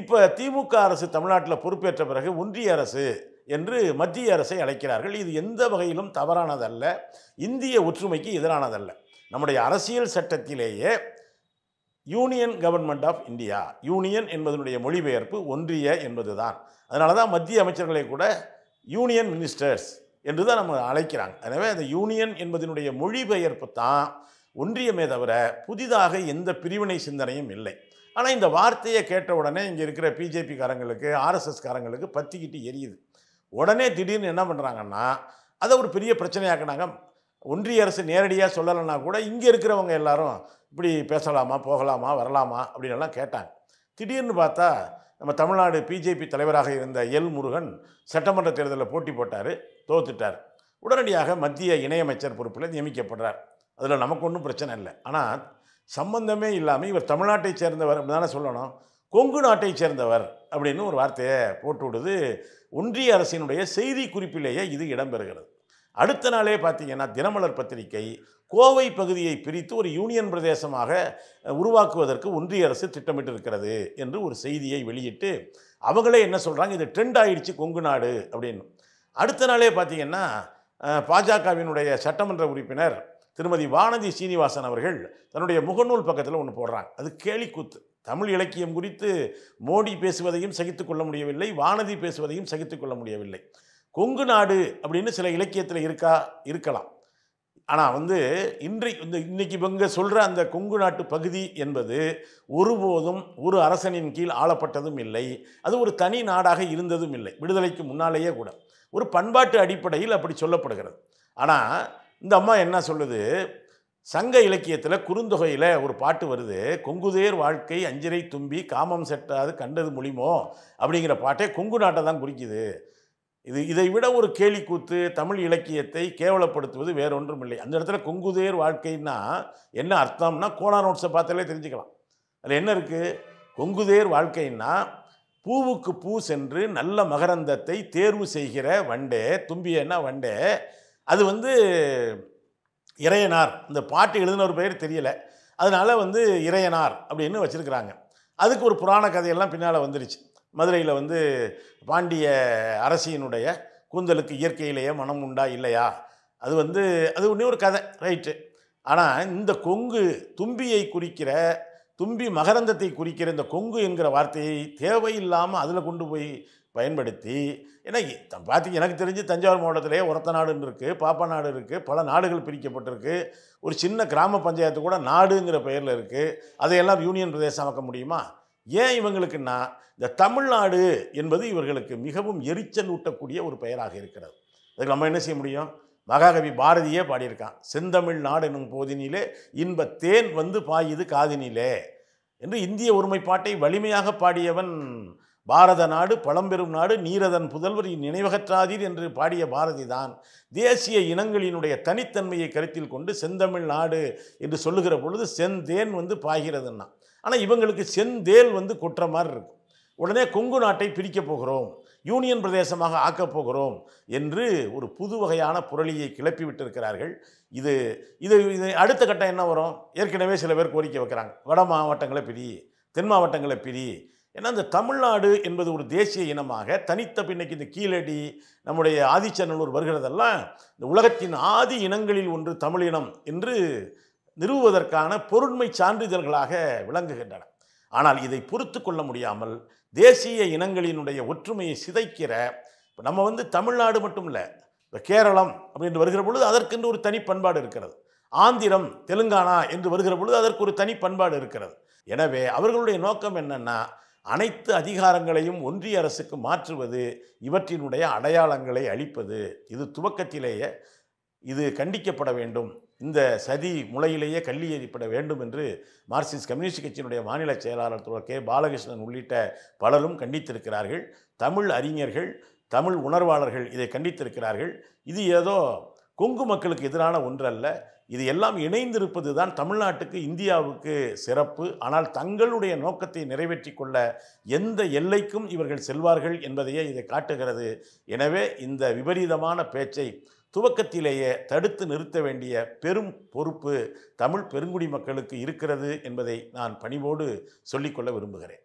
இப்போ திமுக அரசு தமிழ்நாட்டில் பொறுப்பேற்ற பிறகு ஒன்றிய அரசு என்று மத்திய அரசை அழைக்கிறார்கள் இது எந்த வகையிலும் தவறானதல்ல இந்திய ஒற்றுமைக்கு எதிரானதல்ல நம்முடைய அரசியல் சட்டத்திலேயே union government of India union என்பதனுடைய மொழிபெயர்ப்பு ஒன்றிய என்பது தான் அதனால தான் மத்திய அமைச்சர்களை கூட யூனியன் மினிஸ்டர்ஸ் என்று தான் நம்ம அழைக்கிறாங்க எனவே அந்த யூனியன் என்பதனுடைய மொழிபெயர்ப்பு தான் ஒன்றியமே தவிர புதிதாக எந்த பிரிவினை சிந்தனையும் இல்லை ஆனால் இந்த வார்த்தையை கேட்ட உடனே இங்கே இருக்கிற பிஜேபி காரங்களுக்கு ஆர்எஸ்எஸ் காரங்களுக்கு பற்றிக்கிட்டு எரியுது உடனே திடீர்னு என்ன பண்ணுறாங்கன்னா அதை ஒரு பெரிய பிரச்சனையாக்குனாங்க ஒன்றிய அரசு நேரடியாக சொல்லலைன்னா கூட இங்கே இருக்கிறவங்க எல்லாரும் இப்படி பேசலாமா போகலாமா வரலாமா அப்படின்னு எல்லாம் கேட்டாங்க திடீர்னு பார்த்தா நம்ம தமிழ்நாடு பிஜேபி தலைவராக இருந்த எல் முருகன் சட்டமன்ற தேர்தலில் போட்டி போட்டார் தோத்துட்டார் உடனடியாக மத்திய இணையமைச்சர் பொறுப்பில் நியமிக்கப்படுறார் அதில் நமக்கு ஒன்றும் பிரச்சனை இல்லை ஆனால் சம்பந்தமே இல்லாமல் இவர் தமிழ்நாட்டை சேர்ந்தவர் தானே சொல்லணும் கொங்கு நாட்டை சேர்ந்தவர் அப்படின்னு ஒரு வார்த்தையை போட்டு விடுது ஒன்றிய அரசினுடைய செய்தி குறிப்பிலேயே இது இடம்பெறுகிறது அடுத்த நாளே பார்த்தீங்கன்னா தினமலர் பத்திரிகை கோவை பகுதியை பிரித்து ஒரு யூனியன் பிரதேசமாக உருவாக்குவதற்கு ஒன்றிய அரசு திட்டமிட்டு இருக்கிறது என்று ஒரு செய்தியை வெளியிட்டு அவங்களே என்ன சொல்கிறாங்க இது ட்ரெண்ட் ஆகிடுச்சு கொங்கு நாடு அப்படின்னு அடுத்த நாளே பார்த்தீங்கன்னா பாஜகவினுடைய சட்டமன்ற உறுப்பினர் திருமதி வானதி சீனிவாசன் அவர்கள் தன்னுடைய முகநூல் பக்கத்தில் ஒன்று போடுறாங்க அது கேலிக்கூத்து தமிழ் இலக்கியம் குறித்து மோடி பேசுவதையும் சகித்து கொள்ள முடியவில்லை வானதி பேசுவதையும் சகித்து கொள்ள முடியவில்லை கொங்கு நாடு அப்படின்னு சில இலக்கியத்தில் இருக்கா இருக்கலாம் ஆனால் வந்து இன்றை இந்த இன்றைக்கி இவங்க சொல்கிற அந்த கொங்கு நாட்டு பகுதி என்பது ஒருபோதும் ஒரு அரசனின் கீழ் ஆளப்பட்டதும் இல்லை அது ஒரு தனி நாடாக இருந்ததும் இல்லை விடுதலைக்கு முன்னாலேயே கூட ஒரு பண்பாட்டு அடிப்படையில் அப்படி சொல்லப்படுகிறது ஆனால் இந்த அம்மா என்ன சொல்லுது சங்க இலக்கியத்தில் குறுந்தொகையில் ஒரு பாட்டு வருது கொங்குதேர் வாழ்க்கை அஞ்சிரை தும்பி காமம் செட்டாது கண்டது மொழிமோ அப்படிங்கிற பாட்டே கொங்கு நாட்டை தான் குறிக்குது இது இதை விட ஒரு கேலி கூத்து தமிழ் இலக்கியத்தை கேவலப்படுத்துவது வேறொன்றும் இல்லை அந்த இடத்துல கொங்குதேர் வாழ்க்கைன்னா என்ன அர்த்தம்னா கோலா நோட்ஸை பார்த்தாலே தெரிஞ்சுக்கலாம் அதில் என்ன இருக்குது கொங்குதேர் வாழ்க்கைன்னா பூவுக்கு பூ சென்று நல்ல மகரந்தத்தை தேர்வு செய்கிற வண்டே தும்பியன்னா வண்டே அது வந்து இறையனார் இந்த பாட்டு எழுதின ஒரு பெயர் தெரியலை அதனால் வந்து இறையனார் அப்படின்னு வச்சுருக்கிறாங்க அதுக்கு ஒரு புராண கதையெல்லாம் பின்னால் வந்துருச்சு மதுரையில் வந்து பாண்டிய அரசியினுடைய கூந்தலுக்கு இயற்கையிலேயே மனம் உண்டா இல்லையா அது வந்து அது ஒன்றே ஒரு கதை ரைட்டு ஆனால் இந்த கொங்கு தும்பியை குறிக்கிற தும்பி மகரந்தத்தை குறிக்கிற இந்த கொங்கு என்கிற வார்த்தையை தேவையில்லாமல் அதில் கொண்டு போய் பயன்படுத்தி ஏன்னா பார்த்தி எனக்கு தெரிஞ்சு தஞ்சாவூர் மாவட்டத்திலேயே உரத்த நாடுன்னு இருக்குது பாப்பா நாடு இருக்குது பல நாடுகள் பிரிக்கப்பட்டிருக்கு ஒரு சின்ன கிராம பஞ்சாயத்து கூட நாடுங்கிற பெயரில் இருக்குது அதையெல்லாம் யூனியன் பிரதேசம் அமைக்க முடியுமா ஏன் இவங்களுக்குன்னா இந்த தமிழ்நாடு என்பது இவர்களுக்கு மிகவும் எரிச்சல் ஊட்டக்கூடிய ஒரு பெயராக இருக்கிறது அதுக்கு நம்ம என்ன செய்ய முடியும் மகாகவி பாரதியே பாடியிருக்கான் செந்தமிழ் நாடு என்னும் போதினிலே இன்ப தேன் வந்து பாயுது காதினிலே என்று இந்திய ஒருமைப்பாட்டை வலிமையாக பாடியவன் பாரத நாடு பழம்பெரும் நாடு நீரதன் புதல்வரின் நினைவகற்றாதீர் என்று பாடிய பாரதி தான் தேசிய இனங்களினுடைய தனித்தன்மையை கருத்தில் கொண்டு செந்தமிழ் நாடு என்று சொல்லுகிற பொழுது செந்தேன் வந்து பாய்கிறதுன்னா ஆனால் இவங்களுக்கு செந்தேல் வந்து குற்ற மாதிரி இருக்கும் உடனே கொங்கு நாட்டை பிரிக்கப் போகிறோம் யூனியன் பிரதேசமாக ஆக்கப் போகிறோம் என்று ஒரு புது வகையான புரளியை கிளப்பி விட்டிருக்கிறார்கள் இது இது இது அடுத்த கட்டம் என்ன வரும் ஏற்கனவே சில பேர் கோரிக்கை வைக்கிறாங்க வட மாவட்டங்களை பிரி தென் மாவட்டங்களை பிரி ஏன்னா இந்த தமிழ்நாடு என்பது ஒரு தேசிய இனமாக தனித்த பின்னைக்கு இந்த கீழடி நம்முடைய ஆதிச்சநல்லூர் வருகிறதெல்லாம் இந்த உலகத்தின் ஆதி இனங்களில் ஒன்று தமிழ் இனம் என்று நிறுவுவதற்கான பொருண்மை சான்றிதழ்களாக விளங்குகின்றன ஆனால் இதை பொறுத்து கொள்ள முடியாமல் தேசிய இனங்களினுடைய ஒற்றுமையை சிதைக்கிற இப்போ நம்ம வந்து தமிழ்நாடு மட்டும் இல்லை இப்போ கேரளம் அப்படின்னு வருகிற பொழுது அதற்கென்று ஒரு தனி பண்பாடு இருக்கிறது ஆந்திரம் தெலுங்கானா என்று வருகிற பொழுது அதற்கு ஒரு தனி பண்பாடு இருக்கிறது எனவே அவர்களுடைய நோக்கம் என்னென்னா அனைத்து அதிகாரங்களையும் ஒன்றிய அரசுக்கு மாற்றுவது இவற்றினுடைய அடையாளங்களை அளிப்பது இது துவக்கத்திலேயே இது கண்டிக்கப்பட வேண்டும் இந்த சதி முளையிலேயே கள்ளி எறிப்பட வேண்டும் என்று மார்க்சிஸ்ட் கம்யூனிஸ்ட் கட்சியினுடைய மாநில செயலாளர் துறை கே பாலகிருஷ்ணன் உள்ளிட்ட பலரும் கண்டித்திருக்கிறார்கள் தமிழ் அறிஞர்கள் தமிழ் உணர்வாளர்கள் இதை கண்டித்திருக்கிறார்கள் இது ஏதோ கொங்கு மக்களுக்கு எதிரான ஒன்றல்ல இது எல்லாம் இணைந்திருப்பது தான் தமிழ்நாட்டுக்கு இந்தியாவுக்கு சிறப்பு ஆனால் தங்களுடைய நோக்கத்தை நிறைவேற்றி கொள்ள எந்த எல்லைக்கும் இவர்கள் செல்வார்கள் என்பதையே இதை காட்டுகிறது எனவே இந்த விபரீதமான பேச்சை துவக்கத்திலேயே தடுத்து நிறுத்த வேண்டிய பெரும் பொறுப்பு தமிழ் பெருங்குடி மக்களுக்கு இருக்கிறது என்பதை நான் பணிவோடு சொல்லிக்கொள்ள விரும்புகிறேன்